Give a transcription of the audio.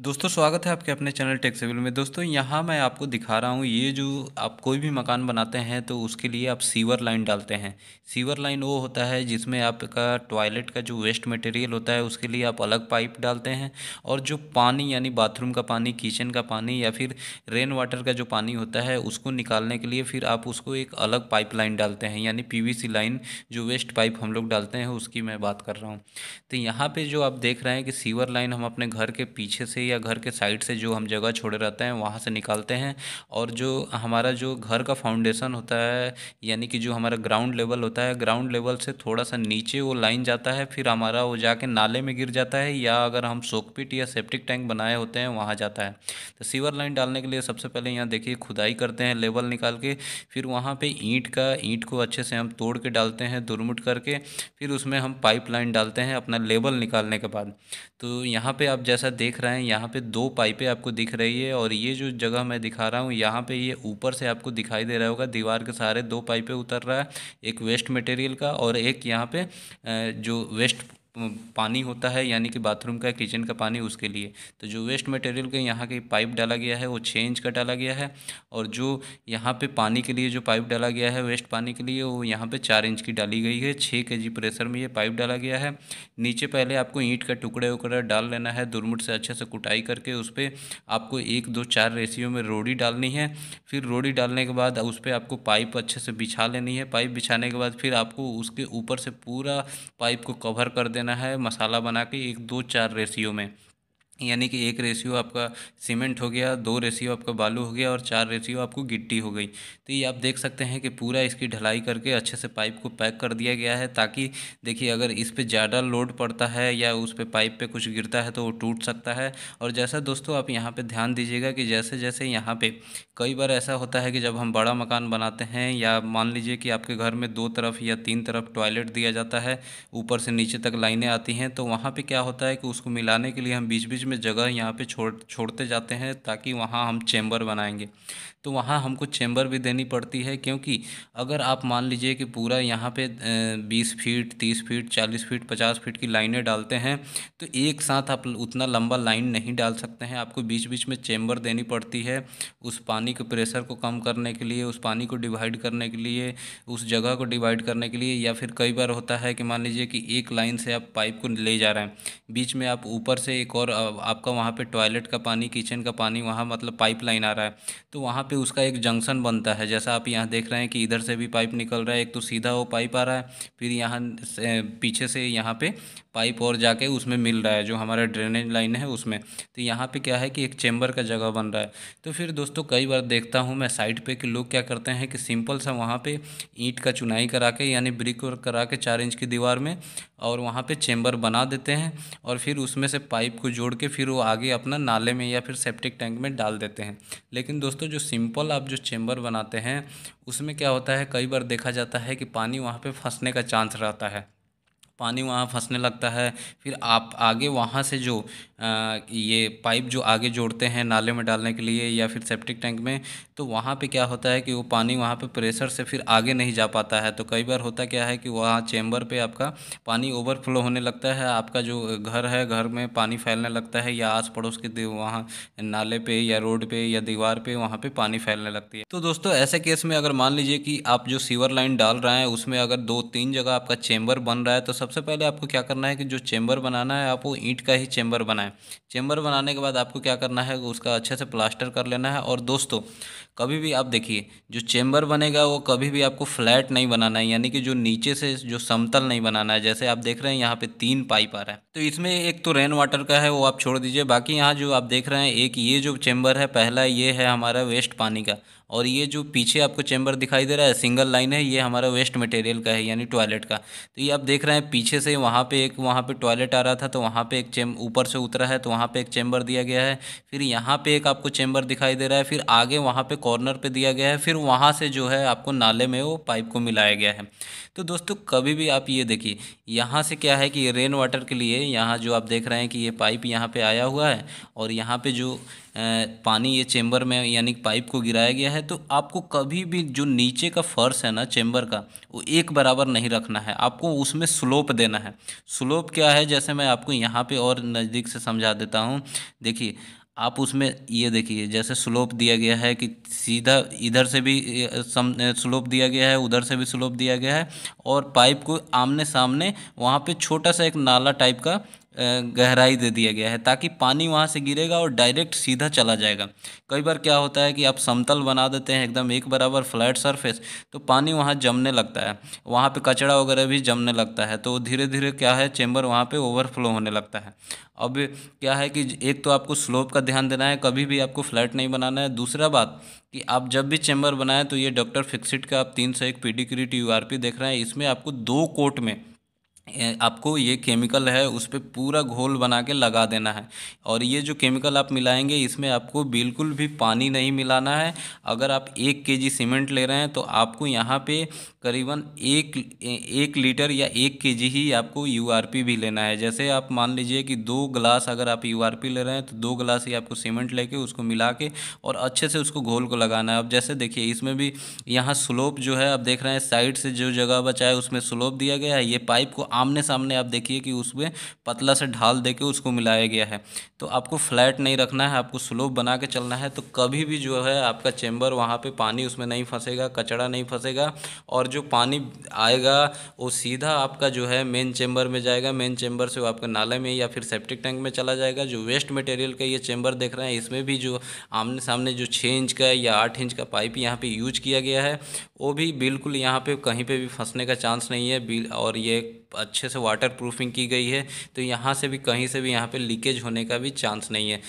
दोस्तों स्वागत है आपके अपने चैनल टेक सिविल में दोस्तों यहाँ मैं आपको दिखा रहा हूँ ये जो आप कोई भी मकान बनाते हैं तो उसके लिए आप सीवर लाइन डालते हैं सीवर लाइन वो होता है जिसमें आपका टॉयलेट का जो वेस्ट मटेरियल होता है उसके लिए आप अलग पाइप डालते हैं और जो पानी यानी बाथरूम का पानी किचन का पानी या फिर रेन वाटर का जो पानी होता है उसको निकालने के लिए फिर आप उसको एक अलग पाइप लाइन डालते हैं यानी पी लाइन जो वेस्ट पाइप हम लोग डालते हैं उसकी मैं बात कर रहा हूँ तो यहाँ पर जो आप देख रहे हैं कि सीवर लाइन हम अपने घर के पीछे से से या घर के साइड से जो हम जगह छोड़े रहते हैं वहाँ से निकालते हैं और जो हमारा जो घर का फाउंडेशन होता है यानी कि जो हमारा ग्राउंड लेवल होता है ग्राउंड लेवल से थोड़ा सा नीचे वो लाइन जाता है फिर हमारा वो जाके नाले में गिर जाता है या अगर हम सोकपिट या सेप्टिक टैंक बनाए होते हैं वहाँ जाता है तो सीवर लाइन डालने के लिए सबसे पहले यहाँ देखिए खुदाई करते हैं लेवल निकाल के फिर वहाँ पर ईंट का ईंट को अच्छे से हम तोड़ के डालते हैं दुरमुट करके फिर उसमें हम पाइप लाइन डालते हैं अपना लेवल निकालने के बाद तो यहाँ पर आप जैसा देख रहे हैं यहाँ पे दो पाइपें आपको दिख रही है और ये जो जगह मैं दिखा रहा हूँ यहाँ पे ये ऊपर से आपको दिखाई दे रहा होगा दीवार के सारे दो पाइपें उतर रहा है एक वेस्ट मटेरियल का और एक यहाँ पे जो वेस्ट पानी होता है यानी कि बाथरूम का किचन का पानी उसके लिए तो जो वेस्ट मटेरियल के यहाँ के पाइप डाला गया है वो छः इंच का डाला गया है और जो यहाँ पे पानी के लिए जो पाइप डाला गया है वेस्ट पानी के लिए वो यहाँ पे चार इंच की डाली गई है छः के जी प्रेशर में ये पाइप डाला गया है नीचे पहले आपको ईंट का टुकड़े वगैरह डाल लेना है दुरमुट से अच्छे से कुटाई करके उस पर आपको एक दो चार रेसियो में रोड़ी डालनी है फिर रोड़ी डालने के बाद उस पर आपको पाइप अच्छे से बिछा लेनी है पाइप बिछाने के बाद फिर आपको उसके ऊपर से पूरा पाइप को कवर कर देना देना है मसाला बना के एक दो चार रेशियो में यानी कि एक रेशियो आपका सीमेंट हो गया दो रेशियो आपका बालू हो गया और चार रेशियो आपको गिट्टी हो गई तो ये आप देख सकते हैं कि पूरा इसकी ढलाई करके अच्छे से पाइप को पैक कर दिया गया है ताकि देखिए अगर इस पर ज़्यादा लोड पड़ता है या उस पर पाइप पे कुछ गिरता है तो वो टूट सकता है और जैसा दोस्तों आप यहाँ पर ध्यान दीजिएगा कि जैसे जैसे यहाँ पर कई बार ऐसा होता है कि जब हम बड़ा मकान बनाते हैं या मान लीजिए कि आपके घर में दो तरफ या तीन तरफ टॉयलेट दिया जाता है ऊपर से नीचे तक लाइनें आती हैं तो वहाँ पर क्या होता है कि उसको मिलाने के लिए हम बीच बीच में जगह यहाँ पे छोड़ छोड़ते जाते हैं ताकि वहाँ हम चैम्बर बनाएंगे तो वहाँ हमको चैम्बर भी देनी पड़ती है क्योंकि अगर आप मान लीजिए कि पूरा यहाँ पे बीस फीट तीस फीट चालीस फीट पचास फीट की लाइनें डालते हैं तो एक साथ आप उतना लंबा लाइन नहीं डाल सकते हैं आपको बीच बीच में चैम्बर देनी पड़ती है उस पानी के प्रेशर को कम करने के लिए उस पानी को डिवाइड करने के लिए उस जगह को डिवाइड करने के लिए या फिर कई बार होता है कि मान लीजिए कि एक लाइन से आप पाइप को ले जा रहे हैं बीच में आप ऊपर से एक और आपका वहाँ पर टॉयलेट का पानी किचन का पानी वहाँ मतलब पाइप लाइन आ रहा है तो वहाँ पे उसका एक जंक्शन बनता है जैसा आप यहाँ देख रहे हैं कि इधर से भी पाइप निकल रहा है एक तो सीधा वो पाइप आ रहा है फिर यहाँ पीछे से यहाँ पे पाइप और जाके उसमें मिल रहा है जो हमारा ड्रेनेज लाइन है उसमें तो यहाँ पे क्या है कि एक चैम्बर का जगह बन रहा है तो फिर दोस्तों कई बार देखता हूँ मैं साइड पे कि लोग क्या करते हैं कि सिंपल सा वहाँ पे ईंट का चुनाई करा के यानी ब्रिक वर्क करा के चार इंच की दीवार में और वहाँ पर चैम्बर बना देते हैं और फिर उसमें से पाइप को जोड़ के फिर वो आगे अपना नाले में या फिर सेप्टिक टैंक में डाल देते हैं लेकिन दोस्तों जो सिंपल आप जो चैम्बर बनाते हैं उसमें क्या होता है कई बार देखा जाता है कि पानी वहाँ पर फंसने का चांस रहता है पानी वहाँ फंसने लगता है फिर आप आगे वहाँ से जो आ, ये पाइप जो आगे जोड़ते हैं नाले में डालने के लिए या फिर सेप्टिक टैंक में तो वहाँ पे क्या होता है कि वो पानी वहाँ पे प्रेशर से फिर आगे नहीं जा पाता है तो कई बार होता क्या है कि वहाँ चेम्बर पे आपका पानी ओवरफ्लो होने लगता है आपका जो घर है घर में पानी फैलने लगता है या आस पड़ोस के वहाँ नाले पे या रोड पर या दीवार पर वहाँ पर पानी फैलने लगती है तो दोस्तों ऐसे केस में अगर मान लीजिए कि आप जो सीवर लाइन डाल रहे हैं उसमें अगर दो तीन जगह आपका चेम्बर बन रहा है तो सब सबसे पहले आपको क्या करना है कि जो चेम्बर बनाना है आप वो ईंट का ही चेंबर बनाएं चेंबर बनाने के बाद आपको क्या करना है उसका अच्छे से प्लास्टर कर लेना है और दोस्तों कभी भी आप देखिए जो चैम्बर बनेगा वो कभी भी आपको फ्लैट नहीं बनाना है यानी कि जो नीचे से जो समतल नहीं बनाना है जैसे आप देख रहे हैं यहाँ पे तीन पाइप आ रहा है तो इसमें एक तो रेन वाटर का है वो आप छोड़ दीजिए बाकी यहाँ जो आप देख रहे हैं एक ये जो चैम्बर है पहला ये है हमारा वेस्ट पानी का और ये जो पीछे आपको चैम्बर दिखाई दे रहा है सिंगल लाइन है ये हमारा वेस्ट मटेरियल का है यानी टॉयलेट का तो ये आप देख रहे हैं पीछे से वहाँ पे एक वहाँ पे टॉयलेट आ रहा था तो वहाँ पे एक चैम ऊपर से उतरा है तो वहाँ पे एक चैम्बर दिया गया है फिर यहाँ पे एक आपको चैम्बर दिखाई दे रहा है फिर आगे वहाँ पर कॉर्नर पर दिया गया है फिर वहाँ से जो है आपको नाले में वो पाइप को मिलाया गया है तो दोस्तों कभी भी आप ये देखिए यहाँ से क्या है कि रेन वाटर के लिए यहाँ जो आप देख रहे हैं कि ये पाइप यहाँ पर आया हुआ है और यहाँ पर जो पानी ये चेम्बर में यानी पाइप को गिराया गया है तो आपको कभी भी जो नीचे का फर्श है ना चेम्बर का वो एक बराबर नहीं रखना है आपको उसमें स्लोप देना है स्लोप क्या है जैसे मैं आपको यहाँ पे और नज़दीक से समझा देता हूँ देखिए आप उसमें ये देखिए जैसे स्लोप दिया गया है कि सीधा इधर से भी सम स्लोप दिया गया है उधर से भी स्लोप दिया गया है और पाइप को आमने सामने वहाँ पे छोटा सा एक नाला टाइप का गहराई दे दिया गया है ताकि पानी वहाँ से गिरेगा और डायरेक्ट सीधा चला जाएगा कई बार क्या होता है कि आप समतल बना देते हैं एकदम एक बराबर फ्लैट सरफेस तो पानी वहाँ जमने लगता है वहाँ पे कचरा वगैरह भी जमने लगता है तो धीरे धीरे क्या है चेम्बर वहाँ पे ओवरफ्लो होने लगता है अब क्या है कि एक तो आपको स्लोप का ध्यान देना है कभी भी आपको फ्लैट नहीं बनाना है दूसरा बात कि आप जब भी चेम्बर बनाएं तो ये डॉक्टर फिक्सिट का आप तीन सौ एक पी डी क्रीट यू देख रहे हैं इसमें आपको दो कोट में आपको ये केमिकल है उस पर पूरा घोल बना के लगा देना है और ये जो केमिकल आप मिलाएंगे इसमें आपको बिल्कुल भी पानी नहीं मिलाना है अगर आप एक केजी सीमेंट ले रहे हैं तो आपको यहाँ पे करीबन एक एक लीटर या एक केजी ही आपको यूआरपी भी लेना है जैसे आप मान लीजिए कि दो ग्लास अगर आप पी ले रहे हैं तो दो ग्लास ही आपको सीमेंट लेके उसको मिला के और अच्छे से उसको घोल को लगाना है अब जैसे देखिए इसमें भी यहाँ स्लोप जो है आप देख रहे हैं साइड से जो जगह बचा है उसमें स्लोप दिया गया है ये पाइप को आमने सामने आप देखिए कि उसमें पतला से ढाल दे के उसको मिलाया गया है तो आपको फ्लैट नहीं रखना है आपको स्लोप बना के चलना है तो कभी भी जो है आपका चैम्बर वहाँ पर पानी उसमें नहीं फंसेगा कचड़ा नहीं फंसेगा और जो पानी आएगा वो सीधा आपका जो है मेन चैम्बर में जाएगा मेन चैम्बर से वो आपके नाले में या फिर सेप्टिक टैंक में चला जाएगा जो वेस्ट मटेरियल का ये चैम्बर देख रहे हैं इसमें भी जो आमने सामने जो छः इंच का या आठ इंच का पाइप यहाँ पे यूज किया गया है वो भी बिल्कुल यहाँ पे कहीं पे भी फंसने का चांस नहीं है बिल और ये अच्छे से वाटर प्रूफिंग की गई है तो यहाँ से भी कहीं से भी यहाँ पे लीकेज होने का भी चांस नहीं है